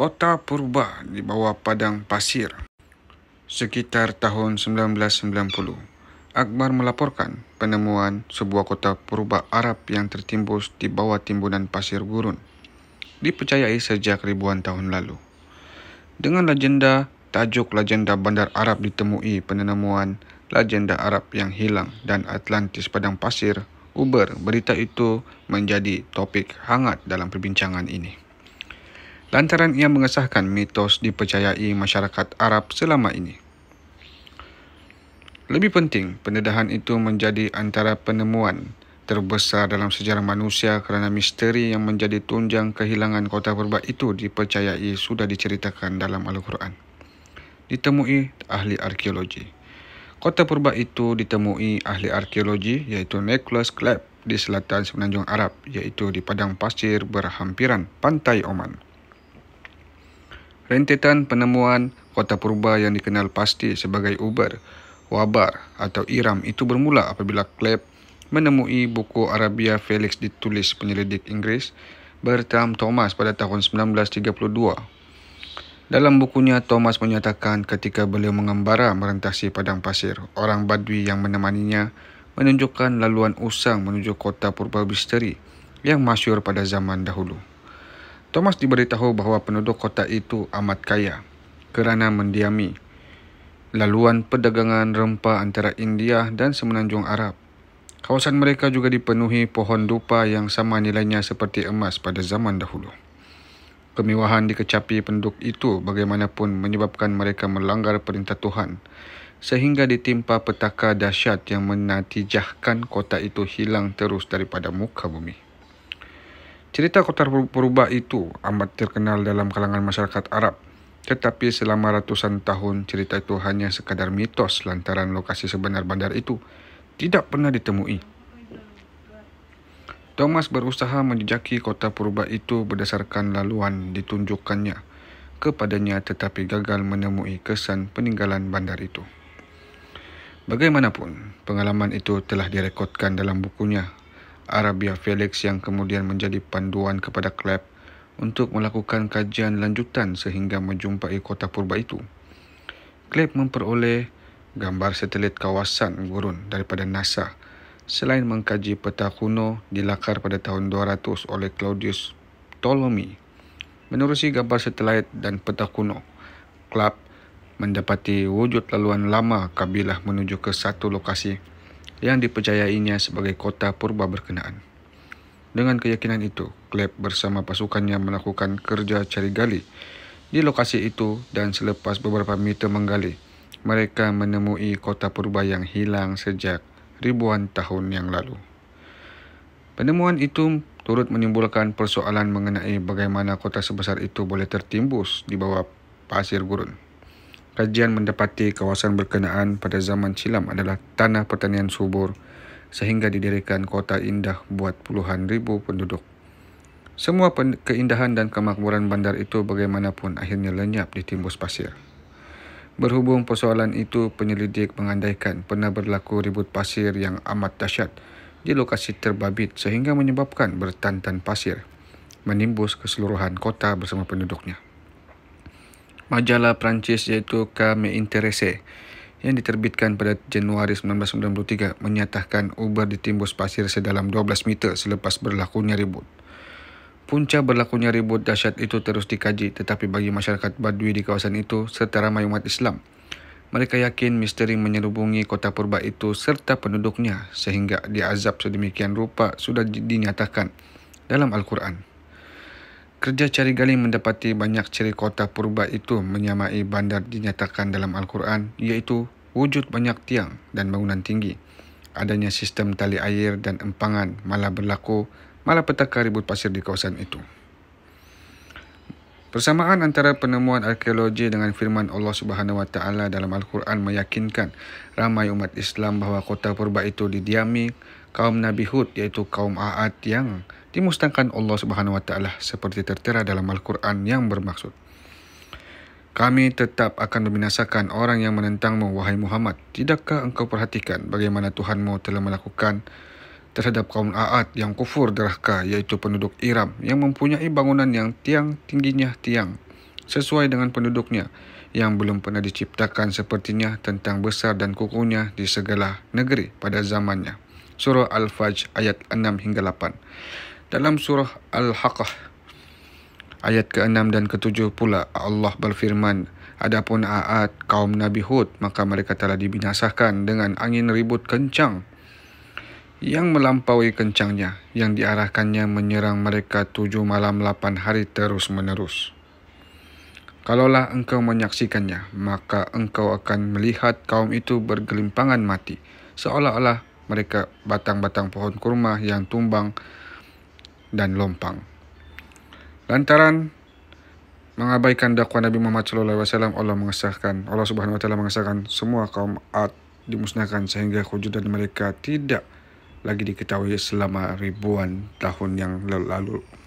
Kota Purba di bawah padang pasir. Sekitar tahun 1990, Akbar melaporkan penemuan sebuah kota purba Arab yang tertimbus di bawah timbunan pasir gurun. Dipercayai sejak ribuan tahun lalu. Dengan legenda tajuk legenda bandar Arab ditemui penemuan legenda Arab yang hilang dan Atlantis padang pasir, Uber berita itu menjadi topik hangat dalam perbincangan ini lantaran ia mengesahkan mitos dipercayai masyarakat Arab selama ini. Lebih penting, pendedahan itu menjadi antara penemuan terbesar dalam sejarah manusia kerana misteri yang menjadi tunjang kehilangan kota purba itu dipercayai sudah diceritakan dalam Al-Quran. Ditemui ahli arkeologi. Kota purba itu ditemui ahli arkeologi iaitu Nicholas Clapp di selatan semenanjung Arab iaitu di padang pasir berhampiran pantai Oman rentetan penemuan kota purba yang dikenal pasti sebagai Uber, Wabar atau Iram itu bermula apabila Klepp menemui buku Arabia Felix ditulis penyelidik Inggeris Bertram Thomas pada tahun 1932. Dalam bukunya, Thomas menyatakan ketika beliau mengembara merentasi padang pasir, orang badui yang menemaninya menunjukkan laluan usang menuju kota purba Bisteri yang masyur pada zaman dahulu. Thomas diberitahu bahawa penduduk kota itu amat kaya kerana mendiami laluan perdagangan rempah antara India dan Semenanjung Arab. Kawasan mereka juga dipenuhi pohon dupa yang sama nilainya seperti emas pada zaman dahulu. Kemewahan dikecapi penduduk itu bagaimanapun menyebabkan mereka melanggar perintah Tuhan sehingga ditimpa petaka dahsyat yang menatijahkan kota itu hilang terus daripada muka bumi. Cerita kota perubah itu amat terkenal dalam kalangan masyarakat Arab. Tetapi selama ratusan tahun cerita itu hanya sekadar mitos lantaran lokasi sebenar bandar itu tidak pernah ditemui. Thomas berusaha menjejaki kota perubah itu berdasarkan laluan ditunjukkannya kepadanya tetapi gagal menemui kesan peninggalan bandar itu. Bagaimanapun, pengalaman itu telah direkodkan dalam bukunya Arabia Felix yang kemudian menjadi panduan kepada Klepp untuk melakukan kajian lanjutan sehingga menjumpai kota purba itu. Klepp memperoleh gambar satelit kawasan gurun daripada NASA selain mengkaji peta kuno dilakar pada tahun 200 oleh Claudius Ptolemy. Menerusi gambar satelit dan peta kuno, Klepp mendapati wujud laluan lama kabilah menuju ke satu lokasi yang dipercayainya sebagai kota purba berkenaan. Dengan keyakinan itu, Klep bersama pasukannya melakukan kerja cari gali di lokasi itu dan selepas beberapa meter menggali, mereka menemui kota purba yang hilang sejak ribuan tahun yang lalu. Penemuan itu turut menimbulkan persoalan mengenai bagaimana kota sebesar itu boleh tertimbus di bawah pasir gurun. Kajian mendapati kawasan berkenaan pada zaman silam adalah tanah pertanian subur sehingga didirikan kota indah buat puluhan ribu penduduk. Semua keindahan dan kemakmuran bandar itu bagaimanapun akhirnya lenyap ditimbus pasir. Berhubung persoalan itu, penyelidik mengandaikan pernah berlaku ribut pasir yang amat dahsyat di lokasi terbabit sehingga menyebabkan bertantan pasir menimbus keseluruhan kota bersama penduduknya majalah Perancis iaitu *Kame Interesse yang diterbitkan pada Januari 1993 menyatakan Uber ditimbus pasir sedalam 12 meter selepas berlakunya ribut. Punca berlakunya ribut dahsyat itu terus dikaji tetapi bagi masyarakat badui di kawasan itu serta ramai umat Islam. Mereka yakin misteri menyerubungi kota purba itu serta penduduknya sehingga diazab sedemikian rupa sudah dinyatakan dalam Al-Quran. Kerja cari gali mendapati banyak ciri kota purba itu menyamai bandar dinyatakan dalam Al-Quran iaitu wujud banyak tiang dan bangunan tinggi. Adanya sistem tali air dan empangan malah berlaku malah petaka ribut pasir di kawasan itu. Persamaan antara penemuan arkeologi dengan firman Allah Subhanahu wa taala dalam Al-Quran meyakinkan ramai umat Islam bahawa kota purba itu didiami kaum Nabi Hud iaitu kaum Aad yang dimustangkan Allah Subhanahu Wa Taala seperti tertera dalam Al-Quran yang bermaksud kami tetap akan membinasakan orang yang menentangmu, wahai Muhammad. Tidakkah engkau perhatikan bagaimana Tuhanmu telah melakukan terhadap kaum Aad yang kufur derhaka, iaitu penduduk Iram yang mempunyai bangunan yang tiang tingginya tiang, sesuai dengan penduduknya yang belum pernah diciptakan sepertinya tentang besar dan kukunya di segala negeri pada zamannya. Surah Al-Fajr ayat 6 hingga 8. Dalam surah Al-Haqqah ayat ke-6 dan ke-7 pula Allah berfirman, Adapun aat kaum Nabi Hud, maka mereka telah dibinasakan dengan angin ribut kencang yang melampaui kencangnya, yang diarahkannya menyerang mereka tujuh malam lapan hari terus-menerus. Kalaulah engkau menyaksikannya, maka engkau akan melihat kaum itu bergelimpangan mati, seolah-olah mereka batang-batang pohon kurma yang tumbang dan lompang. Lantaran mengabaikan dakwah Nabi Muhammad sallallahu alaihi wasallam Allah mengesahkan Allah Subhanahu wa taala mengesahkan semua kaum Ad dimusnahkan sehingga kewujudan mereka tidak lagi diketahui selama ribuan tahun yang lalu.